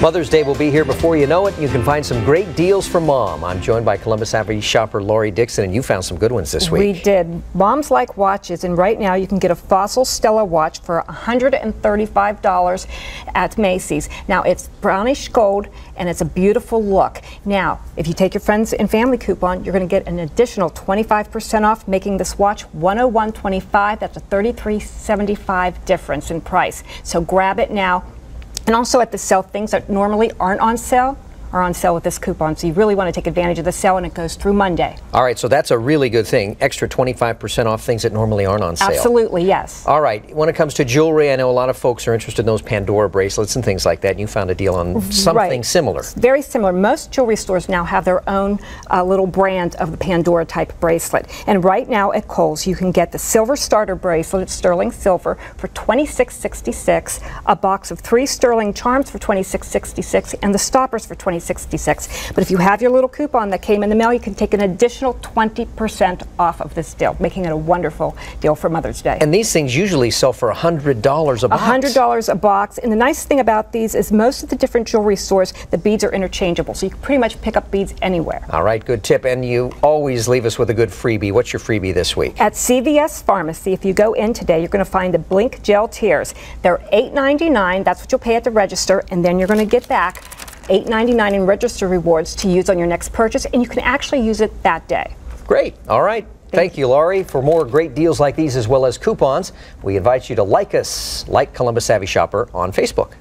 Mother's Day will be here before you know it. You can find some great deals for mom. I'm joined by Columbus Avenue shopper Lori Dixon, and you found some good ones this week. We did. Moms like watches, and right now you can get a Fossil Stella watch for $135 at Macy's. Now it's brownish gold, and it's a beautiful look. Now, if you take your friends and family coupon, you're going to get an additional 25% off, making this watch $101.25. That's a $33.75 difference in price. So grab it now and also at the sale things that normally aren't on sale are on sale with this coupon. So you really want to take advantage of the sale, and it goes through Monday. All right, so that's a really good thing. Extra 25% off things that normally aren't on sale. Absolutely, yes. All right, when it comes to jewelry, I know a lot of folks are interested in those Pandora bracelets and things like that. And you found a deal on something right. similar. Very similar. Most jewelry stores now have their own uh, little brand of the Pandora type bracelet. And right now at Kohl's, you can get the silver starter bracelet, sterling silver, for $26.66, a box of three sterling charms for $26.66, and the stoppers for 20. But if you have your little coupon that came in the mail, you can take an additional 20% off of this deal, making it a wonderful deal for Mother's Day. And these things usually sell for $100 a box. $100 a box. And the nice thing about these is most of the different jewelry stores, the beads are interchangeable. So you can pretty much pick up beads anywhere. All right, good tip. And you always leave us with a good freebie. What's your freebie this week? At CVS Pharmacy, if you go in today, you're going to find the Blink Gel Tears. They're $8.99. That's what you'll pay at the register. And then you're going to get back $8.99 in register rewards to use on your next purchase, and you can actually use it that day. Great. All right. Thank, Thank you, Laurie. For more great deals like these as well as coupons, we invite you to like us, like Columbus Savvy Shopper on Facebook.